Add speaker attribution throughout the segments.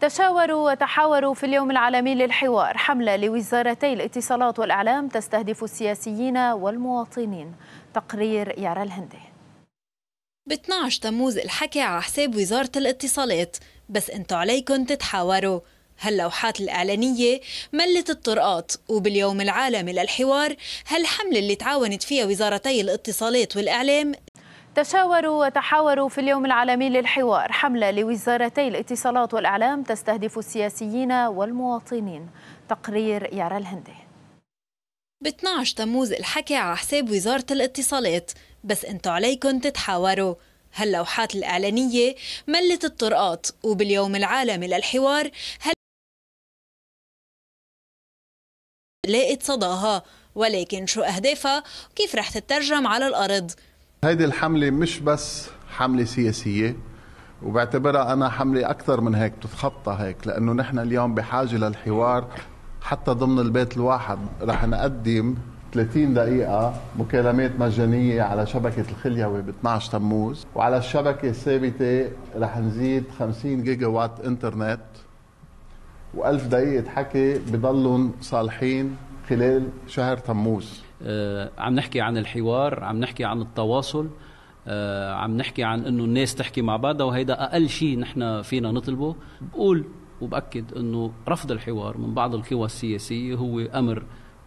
Speaker 1: تشاوروا وتحاوروا في اليوم العالمي للحوار حملة لوزارتي الاتصالات والإعلام تستهدف السياسيين والمواطنين تقرير يارا الهندي ب 12 تموز الحكي على حساب وزارة الاتصالات بس انتو عليكم تتحاوروا هاللوحات الإعلانية ملت الطرقات وباليوم العالمي للحوار هالحملة اللي تعاونت فيها وزارتي الاتصالات والإعلام تشاوروا وتحاوروا في اليوم العالمي للحوار حملة لوزارتي الاتصالات والإعلام تستهدف السياسيين والمواطنين تقرير يارا الهندي ب 12 تموز الحكي على حساب وزارة الاتصالات بس انتو عليكم تتحاوروا هاللوحات الإعلانية ملت الطرقات وباليوم العالمي للحوار هل لقت صداها ولكن شو أهدافها وكيف رح تترجم على الأرض
Speaker 2: هيدي الحملة مش بس حملة سياسية وبعتبرها أنا حملة أكثر من هيك بتتخطى هيك لأنه نحن اليوم بحاجة للحوار حتى ضمن البيت الواحد رح نقدم 30 دقيقة مكالمات مجانية على شبكة الخليوي ب 12 تموز وعلى الشبكة الثابتة رح نزيد 50 جيجا وات انترنت و1000 دقيقة حكي بضلهم صالحين خلال شهر تموز
Speaker 3: آه، عم نحكي عن الحوار عم نحكي عن التواصل آه، عم نحكي عن انه الناس تحكي مع بعضها وهيدا اقل شيء نحن فينا نطلبه بقول وباكد انه رفض الحوار من بعض القوى السياسيه هو امر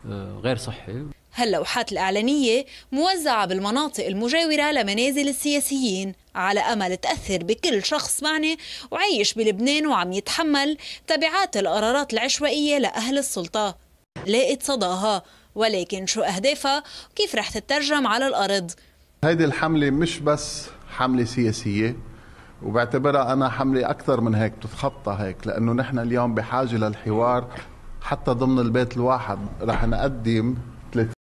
Speaker 3: آه، غير صحي
Speaker 1: هاللوحات الإعلانية موزعة بالمناطق المجاورة لمنازل السياسيين على أمل تأثر بكل شخص معنى وعايش بلبنان وعم يتحمل تبعات القرارات العشوائية لأهل السلطة لاقت صداها ولكن شو أهدافها وكيف رح تترجم على الأرض
Speaker 2: هيدي الحملة مش بس حملة سياسية وبعتبرها أنا حملة أكثر من هيك بتتخطى هيك لأنه نحن اليوم بحاجة للحوار حتى ضمن البيت الواحد رح نقدم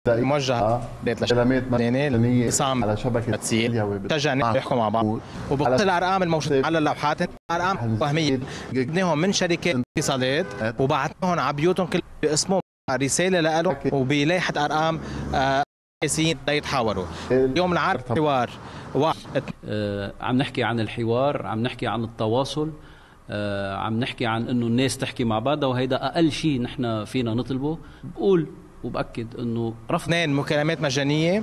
Speaker 2: موجه آه، بيت لشبكه لبنانيه على شبكه
Speaker 4: اليوي تجاني آه. يحكوا مع بعض وبقول الارقام الموجوده على اللوحات ارقام وهميه جبناهم من شركات اتصالات آه. وبعثناهم على بيوتهم كل باسمهم رساله لهم
Speaker 3: وبلائحه ارقام السياسيين آه، يتحاوروا اليوم العرض حوار واحد آه، عم نحكي عن الحوار عم نحكي عن التواصل آه، عم نحكي عن انه الناس تحكي مع بعضها وهيدا اقل شيء نحن فينا نطلبه بقول وباكد انه رفض اثنين مكالمات مجانيه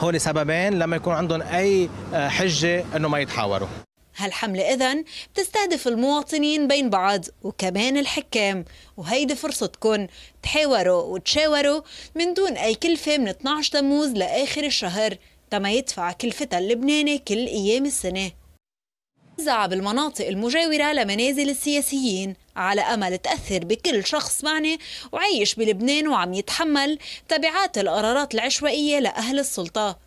Speaker 3: هول سببين لما يكون
Speaker 4: عندهم اي حجه انه ما يتحاوروا
Speaker 1: هالحملة إذن بتستهدف المواطنين بين بعض وكمان الحكام وهيدي فرصتكم تحاوروا وتشاوروا من دون أي كلفة من 12 تموز لآخر الشهر تما يدفع كلفتها اللبناني كل أيام السنة زع بالمناطق المجاورة لمنازل السياسيين على أمل تأثر بكل شخص معني وعيش بلبنان وعم يتحمل تبعات القرارات العشوائية لأهل السلطة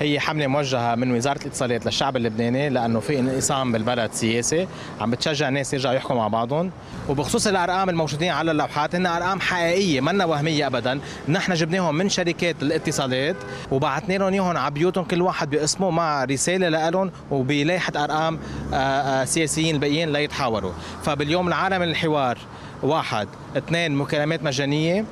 Speaker 4: هي حمله موجهه من وزاره الاتصالات للشعب اللبناني لانه في انقسام بالبلد سياسي عم بتشجع الناس يرجعوا يحكوا مع بعضهم وبخصوص الارقام الموجودين على اللوحات هن ارقام حقيقيه منا وهميه ابدا نحن جبناهم من شركات الاتصالات وبعثنا لهم اياهم على بيوتهم كل واحد باسمه مع رساله لهم وبلايحه ارقام آه، آه، سياسيين الباقيين ليتحاوروا فباليوم العالم الحوار واحد اثنين مكالمات مجانيه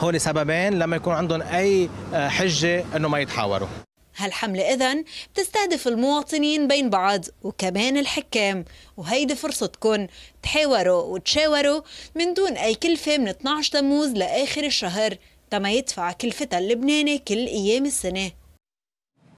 Speaker 4: هول سببين لما يكون عندهم أي آه، حجة أنه ما يتحاوروا
Speaker 1: هالحملة إذن بتستهدف المواطنين بين بعض وكمان الحكام وهيدي فرصتكم تحاوروا وتشاوروا من دون أي كلفة من 12 تموز لآخر الشهر تما يدفع كلفتها اللبناني كل أيام السنة